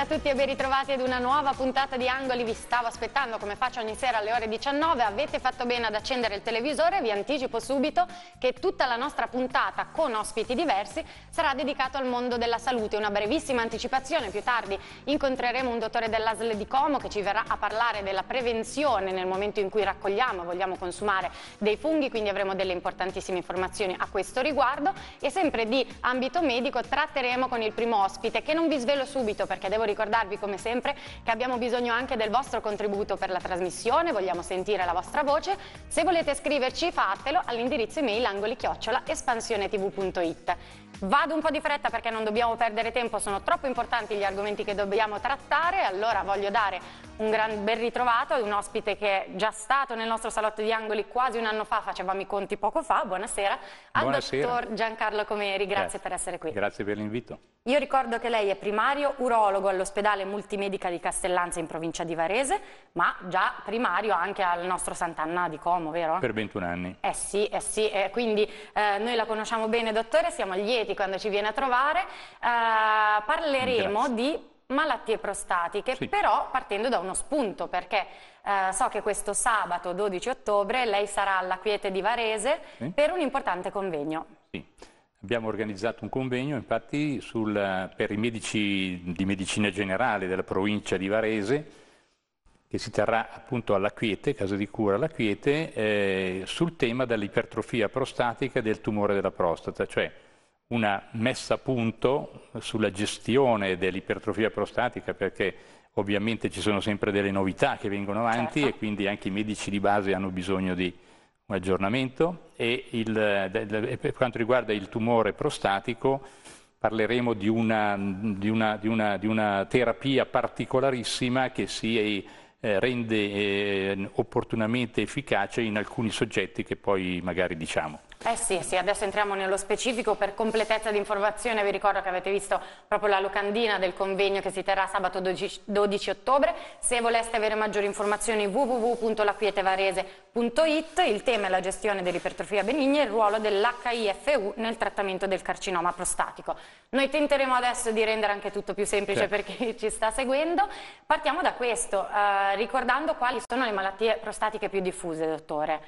Buonasera a tutti e ben ritrovati ad una nuova puntata di Angoli. Vi stavo aspettando come faccio ogni sera alle ore 19. Avete fatto bene ad accendere il televisore. Vi anticipo subito che tutta la nostra puntata con ospiti diversi sarà dedicata al mondo della salute. Una brevissima anticipazione. Più tardi incontreremo un dottore dell'ASL di Como che ci verrà a parlare della prevenzione nel momento in cui raccogliamo e vogliamo consumare dei funghi. Quindi avremo delle importantissime informazioni a questo riguardo. E sempre di ambito medico tratteremo con il primo ospite che non vi svelo subito perché devo ricordarvi come sempre che abbiamo bisogno anche del vostro contributo per la trasmissione, vogliamo sentire la vostra voce. Se volete scriverci fatelo all'indirizzo email angoli chiocciola espansionetv.it. Vado un po' di fretta perché non dobbiamo perdere tempo, sono troppo importanti gli argomenti che dobbiamo trattare, allora voglio dare un gran ben ritrovato ad un ospite che è già stato nel nostro salotto di angoli quasi un anno fa, facevamo i conti poco fa, buonasera, al buonasera. dottor Giancarlo Comeri, grazie eh. per essere qui. Grazie per l'invito. Io ricordo che lei è primario urologo all'ospedale multimedica di Castellanza in provincia di Varese, ma già primario anche al nostro Sant'Anna di Como, vero? Per 21 anni. Eh sì, eh sì, eh, quindi eh, noi la conosciamo bene dottore, siamo lieti Chieti quando ci viene a trovare, eh, parleremo Grazie. di malattie prostatiche, sì. però partendo da uno spunto, perché eh, so che questo sabato 12 ottobre lei sarà alla Quiete di Varese sì. per un importante convegno. Sì. Abbiamo organizzato un convegno infatti sul, per i medici di medicina generale della provincia di Varese che si terrà appunto alla Quiete, casa di cura alla Quiete, eh, sul tema dell'ipertrofia prostatica e del tumore della prostata, cioè una messa a punto sulla gestione dell'ipertrofia prostatica perché ovviamente ci sono sempre delle novità che vengono avanti certo. e quindi anche i medici di base hanno bisogno di un aggiornamento e, il, per quanto riguarda il tumore prostatico parleremo di una, di una, di una, di una terapia particolarissima che si eh, rende eh, opportunamente efficace in alcuni soggetti che poi magari diciamo. Eh sì, sì, adesso entriamo nello specifico, per completezza di informazione vi ricordo che avete visto proprio la locandina del convegno che si terrà sabato 12, 12 ottobre, se voleste avere maggiori informazioni www.laquietevarese.it, il tema è la gestione dell'ipertrofia benigna e il ruolo dell'HIFU nel trattamento del carcinoma prostatico. Noi tenteremo adesso di rendere anche tutto più semplice certo. per chi ci sta seguendo, partiamo da questo, eh, ricordando quali sono le malattie prostatiche più diffuse, dottore.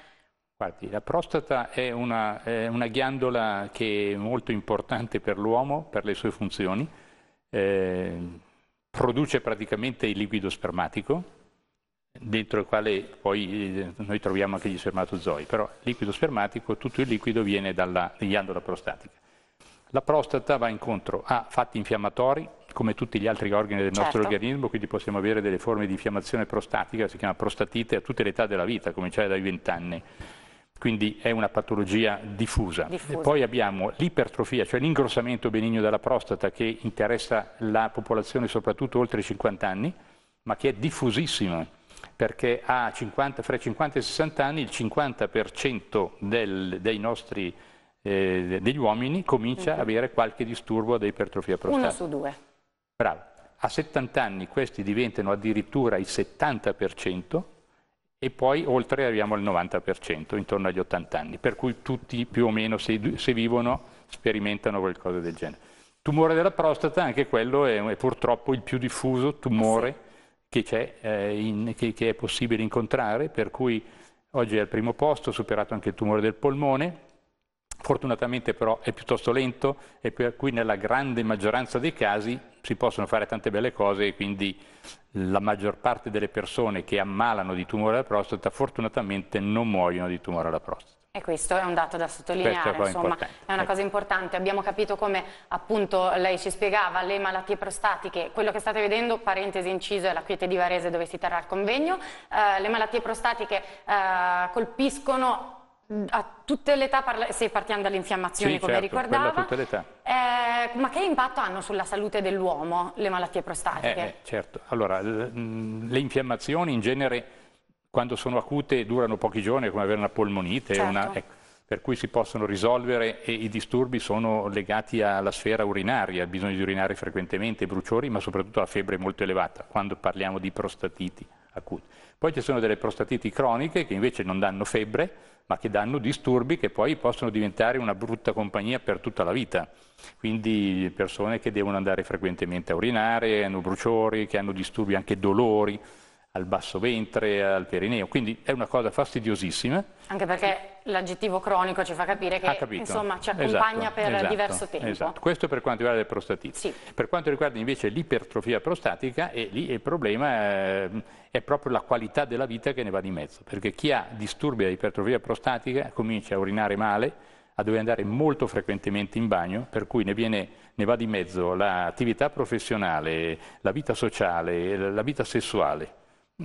Guardi, la prostata è una, è una, ghiandola che è molto importante per l'uomo, per le sue funzioni, eh, produce praticamente il liquido spermatico, dentro il quale poi eh, noi troviamo anche gli spermatozoi, però liquido spermatico, tutto il liquido viene dalla ghiandola prostatica. La prostata va incontro a fatti infiammatori, come tutti gli altri organi del nostro certo. organismo, quindi possiamo avere delle forme di infiammazione prostatica, si chiama prostatite a tutte le età della vita, a cominciare dai 20 anni quindi è una patologia diffusa. diffusa. poi abbiamo l'ipertrofia, cioè l'ingrossamento benigno della prostata che interessa la popolazione soprattutto oltre i 50 anni, ma che è diffusissima perché 50, fra i 50 e i 60 anni il 50% del, dei nostri, eh, degli uomini comincia uh -huh. ad avere qualche disturbo ad ipertrofia prostatale. Uno su due. Bravo. A 70 anni questi diventano addirittura il 70%, e poi oltre arriviamo al 90%, intorno agli 80 anni, per cui tutti più o meno se, se vivono sperimentano qualcosa del genere. Tumore della prostata, anche quello è, è purtroppo il più diffuso tumore eh sì. che, eh, in, che, che è possibile incontrare, per cui oggi è al primo posto, superato anche il tumore del polmone, Fortunatamente però è piuttosto lento e per cui nella grande maggioranza dei casi si possono fare tante belle cose e quindi la maggior parte delle persone che ammalano di tumore alla prostata fortunatamente non muoiono di tumore alla prostata. E questo è un dato da sottolineare, è, insomma, è una ecco. cosa importante. Abbiamo capito come appunto lei ci spiegava le malattie prostatiche, quello che state vedendo, parentesi inciso, è la quiete di Varese dove si terrà il convegno. Eh, le malattie prostatiche eh, colpiscono a tutte le età, se partiamo dalle infiammazioni sì, come certo, ricordava, eh, ma che impatto hanno sulla salute dell'uomo le malattie prostatiche? Eh, eh certo, allora le infiammazioni in genere quando sono acute durano pochi giorni, come avere una polmonite, certo. una, ecco, per cui si possono risolvere e i disturbi sono legati alla sfera urinaria, al bisogno di urinare frequentemente, bruciori, ma soprattutto alla febbre molto elevata, quando parliamo di prostatiti acuti. Poi ci sono delle prostatiti croniche che invece non danno febbre, ma che danno disturbi che poi possono diventare una brutta compagnia per tutta la vita. Quindi persone che devono andare frequentemente a urinare, hanno bruciori, che hanno disturbi anche dolori al basso ventre, al perineo, quindi è una cosa fastidiosissima. Anche perché l'aggettivo cronico ci fa capire che insomma, ci accompagna esatto, per esatto, diverso tempo. Esatto. Questo per quanto riguarda le prostatite. Sì. Per quanto riguarda invece l'ipertrofia prostatica, e lì il problema eh, è proprio la qualità della vita che ne va di mezzo, perché chi ha disturbi di ipertrofia prostatica comincia a urinare male, a dover andare molto frequentemente in bagno, per cui ne, viene, ne va di mezzo l'attività professionale, la vita sociale, la vita sessuale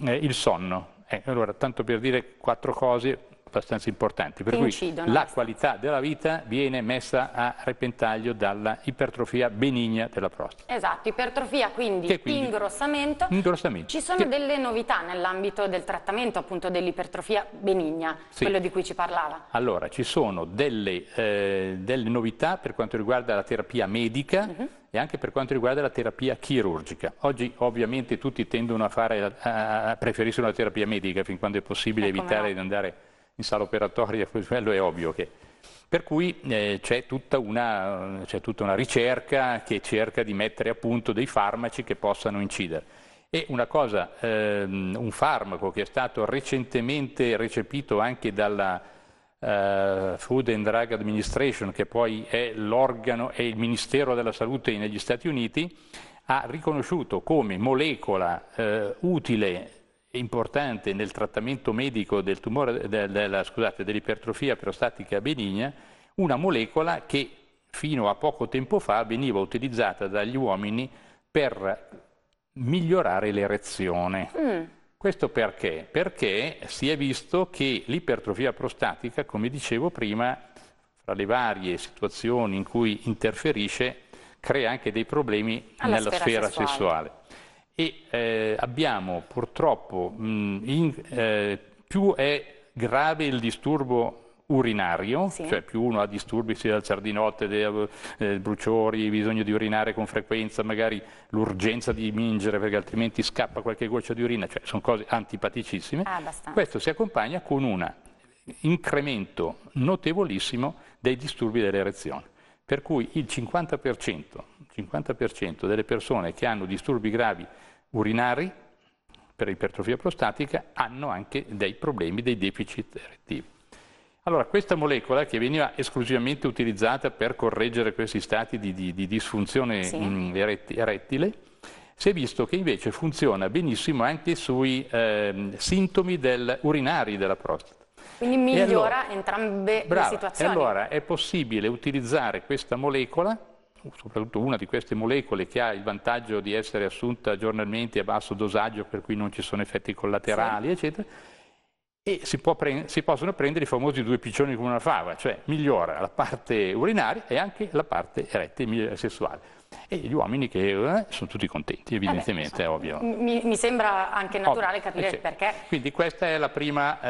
eh, il sonno. Eh, allora, tanto per dire quattro cose abbastanza importanti, per che cui incidono, la qualità della vita viene messa a repentaglio dalla ipertrofia benigna della prostata. Esatto, ipertrofia quindi, quindi ingrossamento. ingrossamento. Ci sono che... delle novità nell'ambito del trattamento appunto dell'ipertrofia benigna, sì. quello di cui ci parlava. Allora, ci sono delle, eh, delle, novità per quanto riguarda la terapia medica. Uh mhm. -huh e anche per quanto riguarda la terapia chirurgica. Oggi ovviamente tutti tendono a, fare, a preferiscono la terapia medica fin quando è possibile ecco evitare no. di andare in sala operatoria, quello è ovvio che... Per cui eh, c'è, tutta una, c'è tutta una ricerca che cerca di mettere a punto dei farmaci che possano incidere. E una cosa, ehm, un farmaco che è stato recentemente recepito anche dalla, Uh, Food and Drug Administration, che poi è l'organo è il Ministero della Salute negli Stati Uniti, ha riconosciuto come molecola uh, utile e importante nel trattamento medico del tumore, del, della, scusate, dell'ipertrofia prostatica benigna una molecola che fino a poco tempo fa veniva utilizzata dagli uomini per migliorare l'erezione. Mm. Questo perché? Perché si è visto che l'ipertrofia prostatica, come dicevo prima, fra le varie situazioni in cui interferisce, crea anche dei problemi Alla nella sfera, sfera sessuale. sessuale. E eh, abbiamo purtroppo, mh, mm, in, eh, più è grave il disturbo urinario, sì. cioè più uno ha disturbi sia dal sardinotte, dei, eh, eh, bruciori, bisogno di urinare con frequenza, magari l'urgenza di mingere perché altrimenti scappa qualche goccia di urina, cioè sono cose antipaticissime, ah, questo si accompagna con un incremento notevolissimo dei disturbi dell'erezione. Per cui il 50%, 50 delle persone che hanno disturbi gravi urinari per ipertrofia prostatica hanno anche dei problemi, dei deficit erettivi. Allora, questa molecola che veniva esclusivamente utilizzata per correggere questi stati di, di, di disfunzione sì. mh, mm, erettile, si è visto che invece funziona benissimo anche sui eh, sintomi del, urinari della prostata. Quindi migliora allora, entrambe brava, le situazioni. Allora è possibile utilizzare questa molecola, soprattutto una di queste molecole che ha il vantaggio di essere assunta giornalmente a basso dosaggio per cui non ci sono effetti collaterali, sì. eccetera, e si, pre- si, possono prendere i famosi due piccioni con una fava, cioè migliora la parte urinaria e anche la parte erettile sessuale. E gli uomini che eh, sono tutti contenti, evidentemente, eh beh, è ovvio. Mi, mi, sembra anche naturale ovvio, capire il eh perché. Quindi questa è la prima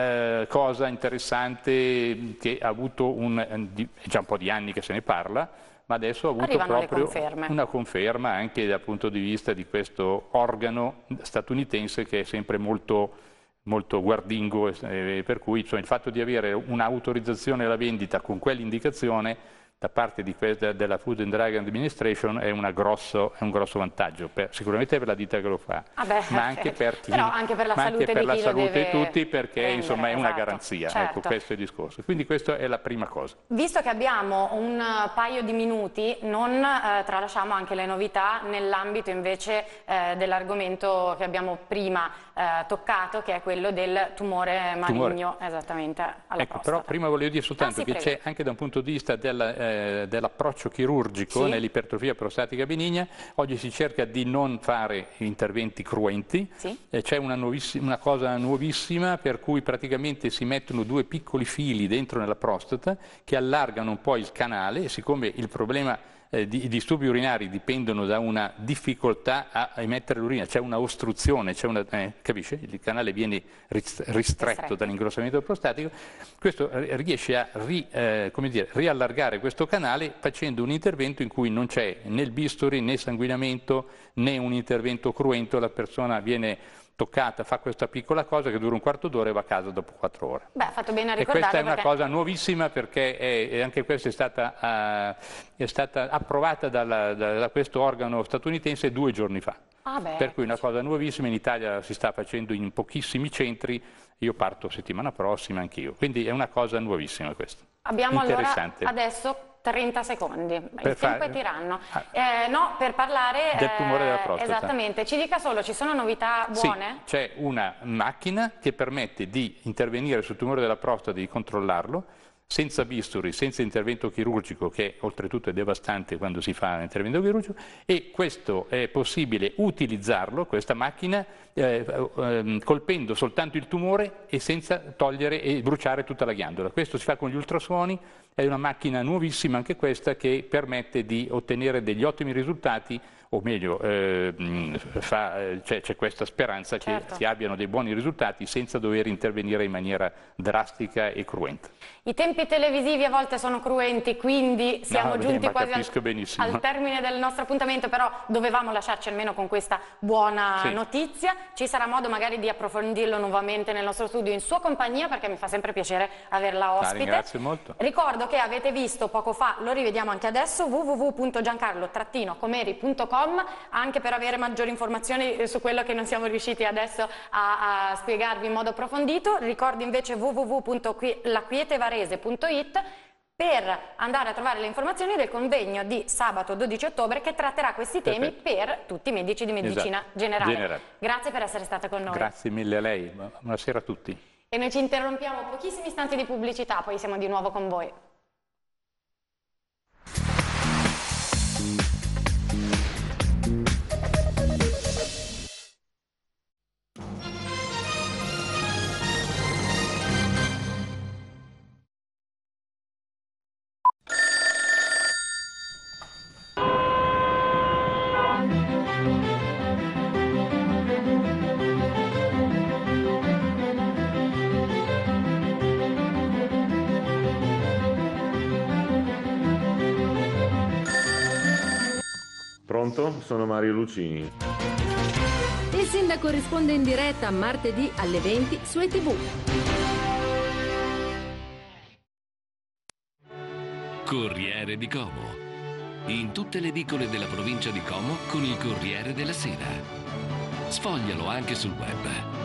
eh, cosa interessante che ha avuto un, eh, di, già un po' di anni che se ne parla, ma adesso ha avuto Arrivano proprio una conferma anche dal punto di vista di questo organo statunitense che è sempre molto molto guardingo, eh, eh per cui cioè, il fatto di avere un'autorizzazione alla vendita con quell'indicazione da parte questa, della Food and Drug Administration è, grosso, è un grosso vantaggio, per, sicuramente per la ditta che lo fa, ah beh, ma anche per, chi, anche per la salute, per la salute di tutti perché prendere, insomma, è esatto, una garanzia, ecco, certo. ecco, questo è il discorso. Quindi questa è la prima cosa. Visto che abbiamo un eh, paio di minuti, non eh, tralasciamo anche le novità nell'ambito invece eh, dell'argomento che abbiamo prima eh, toccato, che è quello del tumore maligno, tumore. esattamente, alla ecco, prostata. Però prima volevo dire soltanto ah, sì, che c'è anche da un punto di vista del, eh, dell'approccio chirurgico sì. nell'ipertrofia prostatica benigna, oggi si cerca di non fare interventi cruenti, sì. eh, c'è una, una cosa nuovissima per cui praticamente si mettono due piccoli fili dentro nella prostata che allargano un po' il canale e siccome il problema eh, i disturbi urinari dipendono da una difficoltà a emettere l'urina, c'è una ostruzione, c'è una, eh, capisce? Il canale viene ristretto, dall'ingrossamento prostatico, questo riesce a ri, eh, dire, riallargare questo canale facendo un intervento in cui non c'è né il bisturi né sanguinamento né un intervento cruento, la persona viene toccata, fa questa piccola cosa che dura un quarto d'ora e va a casa dopo quattro ore. Beh, ha fatto bene a ricordare. E questa è una perché... cosa nuovissima perché è, anche questa è stata, uh, è stata approvata dalla, da, da questo organo statunitense due giorni fa. Ah per cui è una cosa nuovissima, in Italia si sta facendo in pochissimi centri, io parto settimana prossima anch'io, quindi è una cosa nuovissima questa. Abbiamo allora adesso 30 secondi, per il fare... tempo è tiranno. Ah. Eh, no, per parlare del tumore della eh, prostata. Esattamente, ci dica solo, ci sono novità buone? Sì, c'è una macchina che permette di intervenire sul tumore della prostata, di controllarlo, senza bisturi, senza intervento chirurgico, che oltretutto è devastante quando si fa un intervento chirurgico, e questo è possibile utilizzarlo, questa macchina, eh, ehm, colpendo soltanto il tumore e senza togliere e bruciare tutta la ghiandola. Questo si fa con gli ultrasuoni, è una macchina nuovissima anche questa che permette di ottenere degli ottimi risultati, o meglio, ehm, eh, c'è, questa speranza certo. che si abbiano dei buoni risultati senza dover intervenire in maniera drastica e cruenta. I tempi televisivi a volte sono cruenti, quindi siamo no, giunti quasi al, al, termine del nostro appuntamento, però dovevamo lasciarci almeno con questa buona sì. notizia. Ci sarà modo magari di approfondirlo nuovamente nel nostro studio in sua compagnia, perché mi fa sempre piacere averla ospite. La ringrazio molto. Ricordo che avete visto poco fa lo rivediamo anche adesso www.giancarlo-comeri.com anche per avere maggiori informazioni eh, su quello che non siamo riusciti adesso a, a spiegarvi in modo approfondito. Ricordo invece www.laquietevarese.it per andare a trovare le informazioni del convegno di sabato 12 ottobre che tratterà questi temi Perfetto. per tutti i medici di medicina esatto. generale. generale. Grazie per essere stata con noi. Grazie mille a lei, buonasera a tutti. E noi ci interrompiamo pochissimi istanti di pubblicità, poi siamo di nuovo con voi. Pronto? Sono Mario Lucini. Il sindaco risponde in diretta martedì alle 20 su ETV. Corriere di Como. In tutte le edicole della provincia di Como con il Corriere della Sera. Sfoglialo anche sul web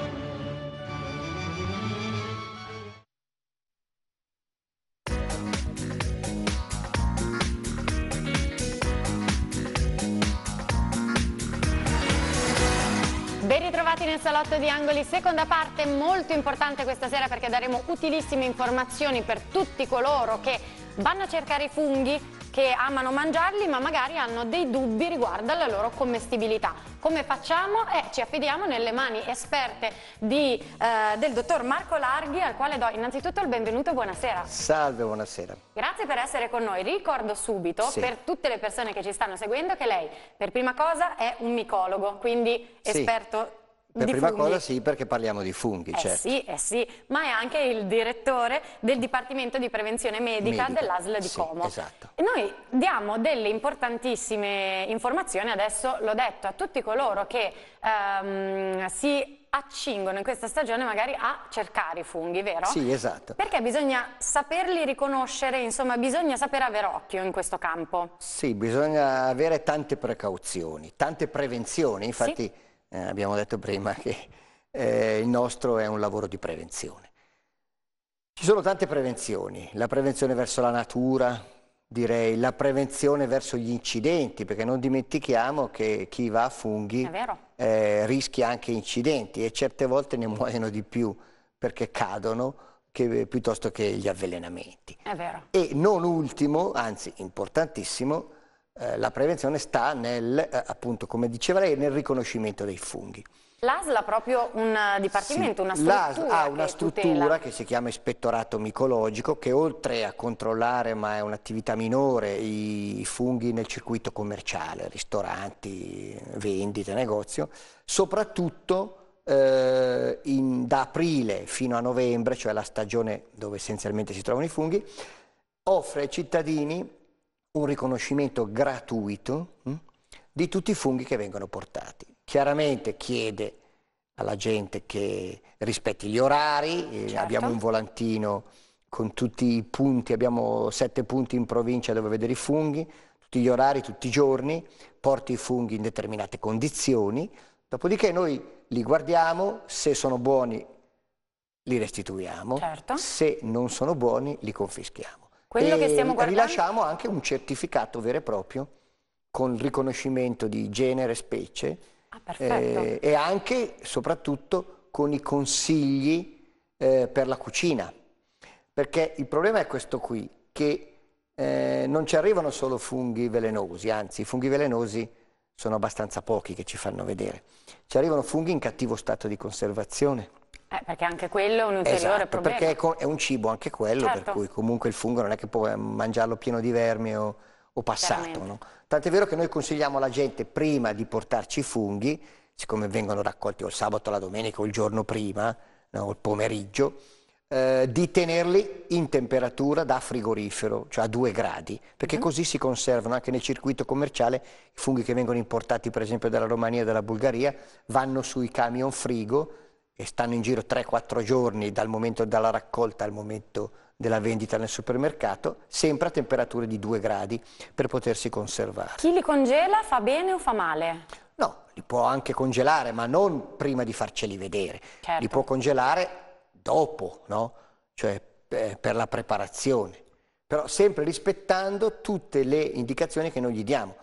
bentornati nel salotto di Angoli, seconda parte molto importante questa sera perché daremo utilissime informazioni per tutti coloro che vanno a cercare i funghi, che amano mangiarli ma magari hanno dei dubbi riguardo alla loro commestibilità. Come facciamo? Eh, ci affidiamo nelle mani esperte di, eh, del dottor Marco Larghi al quale do innanzitutto il benvenuto e buonasera. Salve, buonasera. Grazie per essere con noi. Ricordo subito sì. per tutte le persone che ci stanno seguendo che lei per prima cosa è un micologo, quindi esperto sì per prima funghi. cosa sì, perché parliamo di funghi, eh certo. Sì, eh sì, ma è anche il direttore del Dipartimento di Prevenzione Medica, Medica. dell'ASL di sì, Como. Esatto. E noi diamo delle importantissime informazioni, adesso l'ho detto, a tutti coloro che ehm, si accingono in questa stagione magari a cercare i funghi, vero? Sì, esatto. Perché bisogna saperli riconoscere, insomma bisogna sapere avere occhio in questo campo. Sì, bisogna avere tante precauzioni, tante prevenzioni, infatti... Sì eh, abbiamo detto prima che eh, il nostro è un lavoro di prevenzione. Ci sono tante prevenzioni, la prevenzione verso la natura, direi la prevenzione verso gli incidenti, perché non dimentichiamo che chi va a funghi eh, rischia anche incidenti e certe volte ne muoiono di più perché cadono che, piuttosto che gli avvelenamenti. E non ultimo, anzi importantissimo, eh, la prevenzione sta nel, eh, appunto, come diceva lei, nel riconoscimento dei funghi. L'ASL ha proprio un eh, dipartimento, sì, una struttura. L'ASL ha una che struttura tutela. che si chiama ispettorato micologico che oltre a controllare, ma è un'attività minore, i funghi nel circuito commerciale, ristoranti, vendite, negozio, soprattutto eh, in, da aprile fino a novembre, cioè la stagione dove essenzialmente si trovano i funghi, offre ai cittadini un riconoscimento gratuito mh, hm, di tutti i funghi che vengono portati. Chiaramente chiede alla gente che rispetti gli orari, eh, certo. abbiamo un volantino con tutti i punti, abbiamo sette punti in provincia dove vedere i funghi, tutti gli orari, tutti i giorni, porti i funghi in determinate condizioni, dopodiché noi li guardiamo, se sono buoni li restituiamo, certo. se non sono buoni li confischiamo. Quello e che stiamo guardando... rilasciamo anche un certificato vero e proprio con riconoscimento di genere e specie ah, eh, e anche, soprattutto, con i consigli eh, per la cucina. Perché il problema è questo qui, che eh, non ci arrivano solo funghi velenosi, anzi i funghi velenosi sono abbastanza pochi che ci fanno vedere. Ci arrivano funghi in cattivo stato di conservazione eh, perché anche quello è un ulteriore esatto, problema. perché è un cibo anche quello, certo. per cui comunque il fungo non è che puoi eh, mangiarlo pieno di vermi o, o passato. No? Tant'è vero che noi consigliamo alla gente prima di portarci i funghi, siccome vengono raccolti o il sabato, la domenica o il giorno prima, no, il pomeriggio, eh, di tenerli in temperatura da frigorifero, cioè a 2 gradi, perché mm-hmm. così si conservano anche nel circuito commerciale i funghi che vengono importati per esempio dalla Romania e dalla Bulgaria, vanno sui camion frigo, e stanno in giro 3-4 giorni dal momento della raccolta al momento della vendita nel supermercato, sempre a temperature di 2 gradi per potersi conservare. Chi li congela fa bene o fa male? No, li può anche congelare, ma non prima di farceli vedere. Certo. Li può congelare dopo, no? Cioè eh, per la preparazione. Però sempre rispettando tutte le indicazioni che noi gli diamo.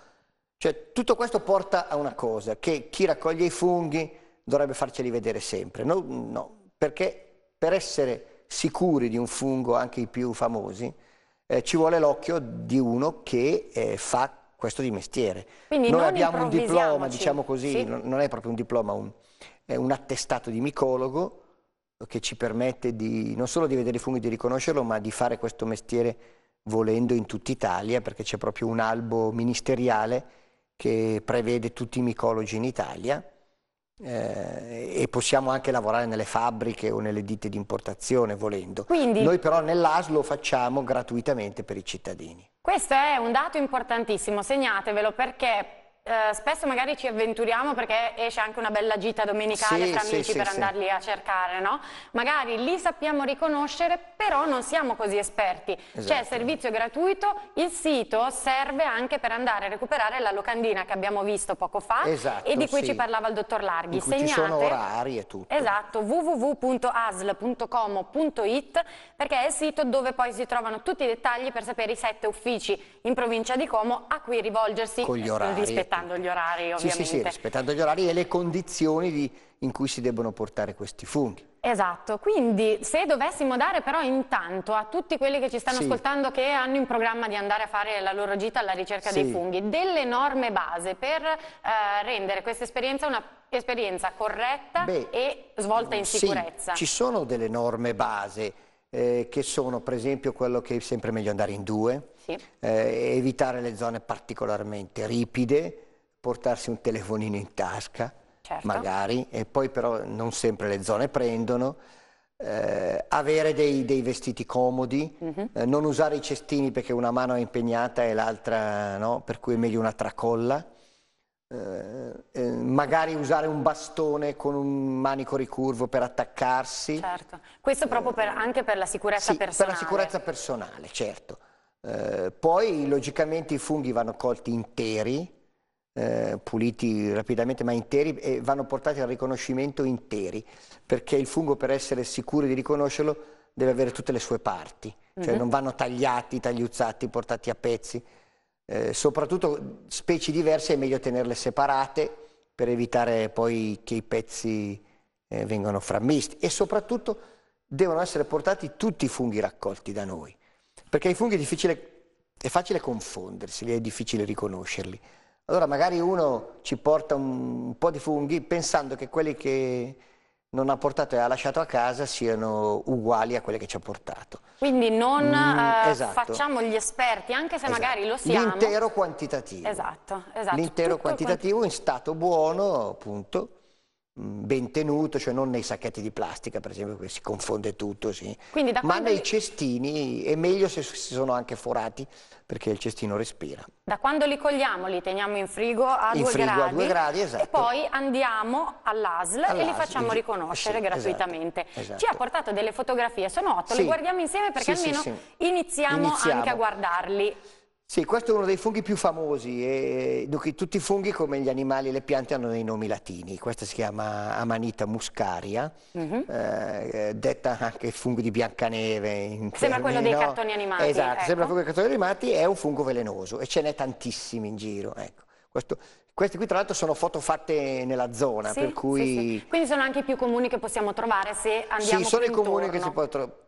Cioè, tutto questo porta a una cosa, che chi raccoglie i funghi, dovrebbe farceli vedere sempre. No, no, perché per essere sicuri di un fungo, anche i più famosi, eh, ci vuole l'occhio di uno che eh, fa questo di mestiere. Quindi Noi abbiamo un diploma, diciamo così, sì. non è proprio un diploma, un, è un attestato di micologo che ci permette di, non solo di vedere i funghi, e di riconoscerlo, ma di fare questo mestiere volendo in tutta Italia, perché c'è proprio un albo ministeriale che prevede tutti i micologi in Italia eh, e possiamo anche lavorare nelle fabbriche o nelle ditte di importazione volendo. Quindi, Noi però nell'ASLO facciamo gratuitamente per i cittadini. Questo è un dato importantissimo, segnatevelo perché eh, spesso magari ci avventuriamo perché esce anche una bella gita domenicale sì, tra amici sì, per sì, andarli a cercare, no? Magari li sappiamo riconoscere, però non siamo così esperti. Esatto. C'è servizio gratuito, il sito serve anche per andare a recuperare la locandina che abbiamo visto poco fa esatto, e di cui ci parlava il dottor Larghi. In Segnate, ci sono orari e tutto. Esatto, www.asl.com.it perché è il sito dove poi si trovano tutti i dettagli per sapere i sette uffici in provincia di Como a cui rivolgersi con gli orari rispettati rispettando gli orari ovviamente. Sì, sì, sì, rispettando gli orari e le condizioni di, in cui si debbono portare questi funghi. Esatto, quindi se dovessimo dare però intanto a tutti quelli che ci stanno sì. ascoltando che hanno in programma di andare a fare la loro gita alla ricerca sì. dei funghi, delle norme base per eh, rendere questa esperienza un'esperienza corretta Beh, e svolta in sicurezza. Sì, ci sono delle norme base eh, che sono per esempio quello che è sempre meglio andare in due, eh, evitare le zone particolarmente ripide, portarsi un telefonino in tasca, certo. magari, e poi però non sempre le zone prendono, eh, avere dei, dei, vestiti comodi, mm -hmm. eh, non usare i cestini perché una mano è impegnata e l'altra no, per cui è meglio una tracolla. Eh, eh magari usare un bastone con un manico ricurvo per attaccarsi. Certo, questo eh, proprio per, anche per la sicurezza sì, personale. per la sicurezza personale, certo. Eh, poi logicamente i funghi vanno colti interi, eh, puliti rapidamente ma interi e vanno portati al riconoscimento interi, perché il fungo per essere sicuro di riconoscerlo deve avere tutte le sue parti, cioè uh mhm. -huh. non vanno tagliati, tagliuzzati, portati a pezzi. Eh, soprattutto specie diverse è meglio tenerle separate per evitare poi che i pezzi eh, vengano frammisti e soprattutto devono essere portati tutti i funghi raccolti da noi, perché i funghi è, difficile, è facile confondersi, è difficile riconoscerli. Allora magari uno ci porta un po' di funghi pensando che quelli che non ha portato e ha lasciato a casa siano uguali a quelli che ci ha portato. Quindi non mm, eh, esatto. facciamo gli esperti, anche se esatto. magari lo siamo. L'intero quantitativo. Esatto, esatto. L'intero quantitativo in stato buono, appunto, Mm, ben tenuto, cioè non nei sacchetti di plastica per esempio, che si confonde tutto, sì. ma nei cestini è meglio se si sono anche forati perché il cestino respira. Da quando li cogliamo li teniamo in frigo a, in due, frigo gradi, a due gradi esatto. e poi andiamo all'ASL all e li facciamo esatto, riconoscere sì, esatto. gratuitamente. Esatto, esatto. Ci ha esatto. portato delle fotografie, sono otto, sì. le guardiamo insieme perché almeno iniziamo, iniziamo anche a guardarli. Sì, questo è uno dei funghi più famosi, e, tutti i funghi come gli animali e le piante hanno dei nomi latini, questa si chiama Amanita muscaria, mm -hmm. eh, detta anche fungo di Biancaneve. In sembra termini, quello dei cartoni animati. Esatto, ecco. sembra quello dei cartoni animati, è un fungo velenoso e ce n'è tantissimi in giro. Ecco. Questo, queste qui tra l'altro sono foto fatte nella zona, sì, per cui... Sì, sì. Quindi sono anche i più comuni che possiamo trovare se andiamo a Sì, sono i comuni che si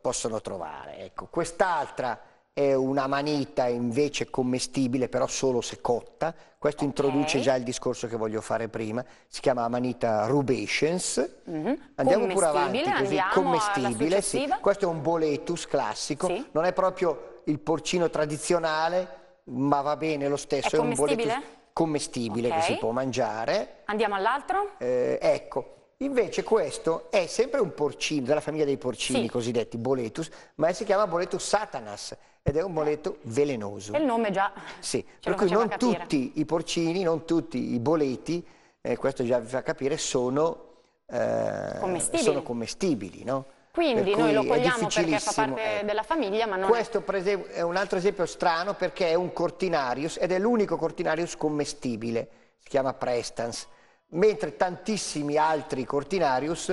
possono trovare, ecco. Quest'altra è una manita invece commestibile, però solo se cotta. Questo okay. introduce già il discorso che voglio fare prima. Si chiama manita rubescens. Mm -hmm. Andiamo pure avanti, così commestibile. Sì. Questo è un boletus classico, sì. non è proprio il porcino tradizionale, ma va bene lo stesso. È, è un boletus commestibile okay. che si può mangiare. Andiamo all'altro? Eh, ecco. Invece questo è sempre un porcino, della famiglia dei porcini sì. cosiddetti, boletus, ma si chiama boletus satanas ed è un boleto velenoso. È il nome già. Sì, per cui non capire. tutti i porcini, non tutti i boleti, eh, questo già vi fa capire, sono eh, commestibili. Sono commestibili no? Quindi noi lo cogliamo perché fa parte eh. della famiglia, ma non Questo è... è un altro esempio strano perché è un cortinarius ed è l'unico cortinarius commestibile, si chiama prestans mentre tantissimi altri cortinarius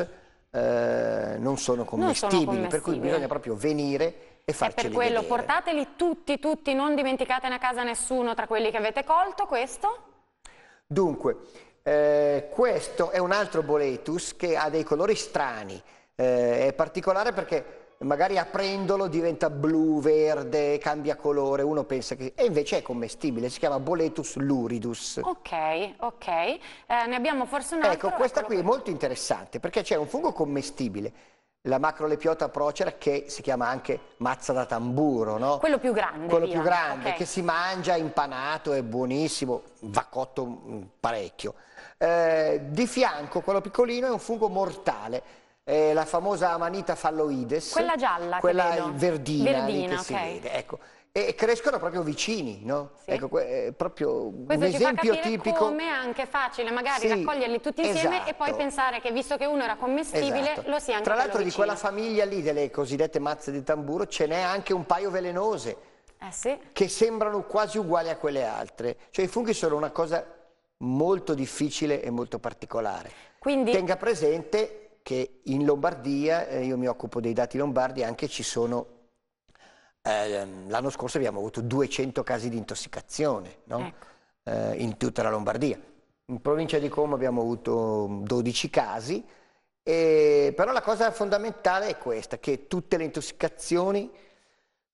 eh, non sono commestibili, per cui bisogna proprio venire e farceli è per quello, vedere. portateli tutti, tutti, non dimenticatene a casa nessuno tra quelli che avete colto, questo? Dunque, eh, questo è un altro boletus che ha dei colori strani, eh, è particolare perché magari aprendolo diventa blu, verde, cambia colore, uno pensa che... e invece è commestibile, si chiama Boletus luridus. Ok, ok, eh, ne abbiamo forse un ecco, altro. Ecco, questa qui è molto interessante perché c'è un fungo commestibile, la macrolepiota procera che si chiama anche mazza da tamburo, no? Quello più grande. Quello più grande, okay. che si mangia impanato, è buonissimo, va cotto mm, parecchio. Eh, di fianco, quello piccolino, è un fungo mortale eh, la famosa amanita falloides. Quella gialla Quella verdina, verdina che okay. si vede, ecco. E crescono proprio vicini, no? Sì. Ecco, eh, proprio Questo un esempio fa tipico. come è anche facile magari sì, raccoglierli tutti insieme esatto. e poi esatto. pensare che visto che uno era commestibile esatto. lo sia anche Tra l'altro di quella famiglia lì, delle cosiddette mazze di tamburo, ce n'è anche un paio velenose. Eh sì. Che sembrano quasi uguali a quelle altre. Cioè i funghi sono una cosa molto difficile e molto particolare. Quindi... Tenga presente che in Lombardia, eh, io mi occupo dei dati lombardi, anche ci sono ehm, l'anno scorso abbiamo avuto 200 casi di intossicazione no? ecco. eh, in tutta la Lombardia. In provincia di Como abbiamo avuto 12 mm, casi, e, però la cosa fondamentale è questa, che tutte le intossicazioni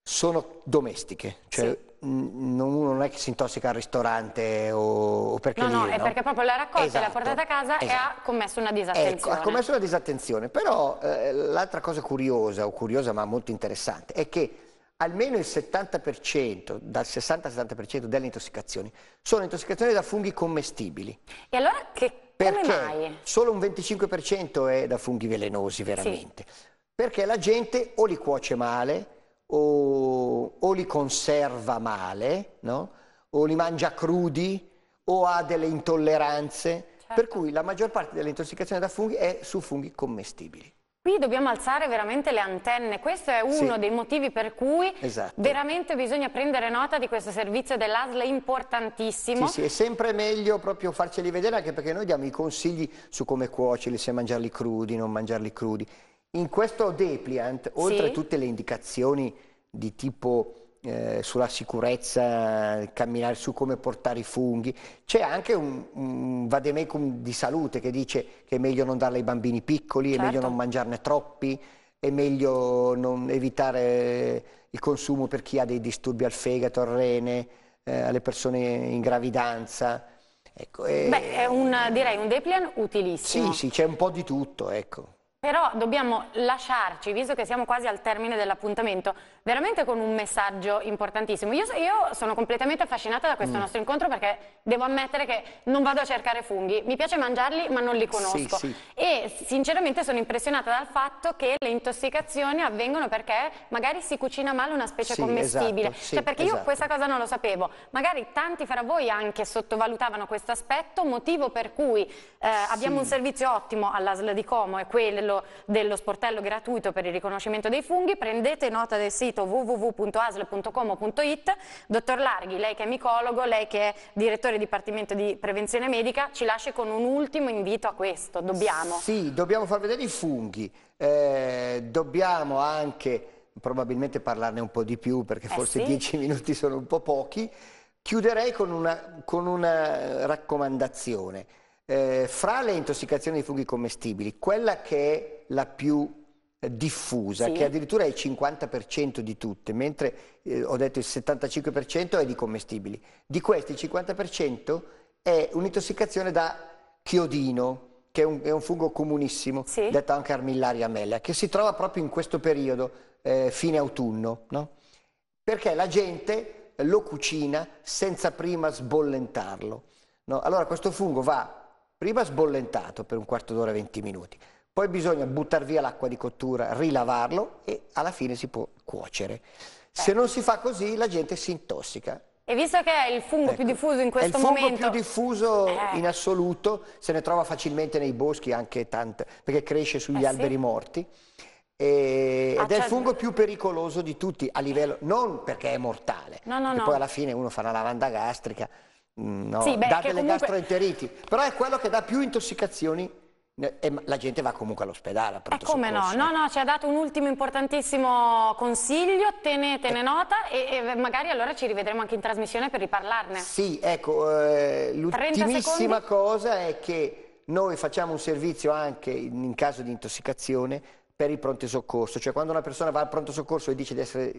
sono domestiche, cioè sì. Non, non è che si intossica al ristorante o, o perché no, lì, no, è no? perché proprio l'ha raccolta esatto, l'ha portata a casa esatto. e ha esatto. commesso una disattenzione. Ecco, ha commesso una disattenzione, però eh, l'altra cosa curiosa, o curiosa ma molto interessante, è che almeno il 70%, dal 60 al 70% delle intossicazioni sono intossicazioni da funghi commestibili. E allora che, perché Solo un 25% è da funghi velenosi veramente. Sì. Perché la gente o li cuoce male, o, o li conserva male, no? o li mangia crudi, o ha delle intolleranze, certo. per cui la maggior parte dell'intossicazione da funghi è su funghi commestibili. Qui dobbiamo alzare veramente le antenne, questo è uno sì. dei motivi per cui esatto. veramente bisogna prendere nota di questo servizio dell'ASL importantissimo. Sì, sì, è sempre meglio proprio farceli vedere anche perché noi diamo i consigli su come cuocerli, se mangiarli crudi, non mangiarli crudi. In questo Depliant, oltre sì. a tutte le indicazioni di tipo eh, sulla sicurezza, camminare su come portare i funghi, c'è anche un, un vademecum di salute che dice che è meglio non darle ai bambini piccoli, certo. è meglio certo. non mangiarne troppi, è meglio non evitare il consumo per chi ha dei disturbi al fegato, al rene, eh, alle persone in gravidanza. Ecco, e... Eh, Beh, è un, direi un Depliant utilissimo. Sì, sì, c'è un po' di tutto, ecco. Però dobbiamo lasciarci, visto che siamo quasi al termine dell'appuntamento, veramente con un messaggio importantissimo. Io, io sono completamente affascinata da questo mm. nostro incontro perché devo ammettere che non vado a cercare funghi. Mi piace mangiarli ma non li conosco. Sì, sì. E sinceramente sono impressionata dal fatto che le intossicazioni avvengono perché magari si cucina male una specie sì, commestibile. Esatto, cioè perché esatto. io questa cosa non lo sapevo. Magari tanti fra voi anche sottovalutavano questo aspetto, motivo per cui eh, abbiamo un servizio ottimo all'ASL di Como è quello quello dello sportello gratuito per il riconoscimento dei funghi, prendete nota del sito www.asl.com.it, dottor Larghi, lei che è micologo, lei che è direttore dipartimento di prevenzione medica, ci lascia con un ultimo invito a questo, dobbiamo. Sì, dobbiamo far vedere i funghi, eh, dobbiamo anche probabilmente parlarne un po' di più perché eh forse sì. dieci minuti sono un po' pochi, chiuderei con una, con una raccomandazione. Eh, fra le intossicazioni di funghi commestibili, quella che è la più eh, diffusa, sì. che addirittura è il 50% di tutte, mentre eh, ho detto il 75% è di commestibili. Di questi il 50% è un'intossicazione da chiodino, che è un, è un fungo comunissimo, sì. detto anche armillaria mella, che si trova proprio in questo periodo, eh, fine autunno, no? perché la gente lo cucina senza prima sbollentarlo. No? Allora questo fungo va prima sbollentato per un quarto d'ora, 20 minuti, poi bisogna buttare via l'acqua di cottura, rilavarlo e alla fine si può cuocere. Se non si fa così la gente si intossica. E visto che è il fungo ecco, più diffuso in questo momento... È il fungo momento... più diffuso eh. in assoluto, se ne trova facilmente nei boschi anche tante, perché cresce sugli eh, alberi sì. morti. E, ah, ed è il cioè- fungo più pericoloso di tutti a livello, non perché è mortale, no, no, no. poi alla fine uno fa una lavanda gastrica, Mm, no, sì, beh, dà delle comunque... gastroenteriti, però è quello che dà più intossicazioni e la gente va comunque all'ospedale. E eh, come soccorso. no? No, no, ci ha dato un ultimo importantissimo consiglio, tenetene eh. nota e, e, magari allora ci rivedremo anche in trasmissione per riparlarne. Sì, ecco, eh, l'ultimissima cosa è che noi facciamo un servizio anche in, in caso di intossicazione per il pronto soccorso, cioè quando una persona va al pronto soccorso e dice di essere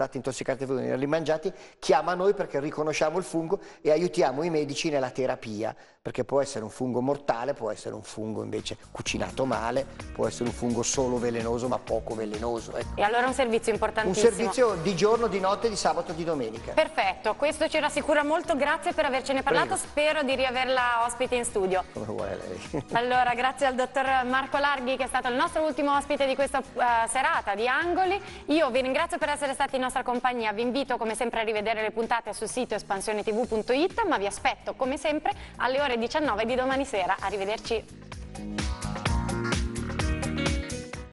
stati intossicati da vedono, rimangiati, chiama noi perché riconosciamo il fungo e aiutiamo i medici nella terapia, perché può essere un fungo mortale, può essere un fungo invece cucinato male, può essere un fungo solo velenoso ma poco velenoso. Ecco. E allora un servizio importantissimo. Un servizio di giorno, di notte, di sabato di domenica. Perfetto, questo ci rassicura molto, grazie per avercene parlato, Prego. spero di riaverla ospite in studio. Come vuole lei. allora, grazie al dottor Marco Larghi che è stato il nostro ultimo ospite di questa uh, serata di Angoli. Io vi ringrazio per essere stati in nostro nostra compagnia. Vi invito come sempre a rivedere le puntate sul sito espansionetv.it, ma vi aspetto come sempre alle ore 19 di domani sera. Arrivederci.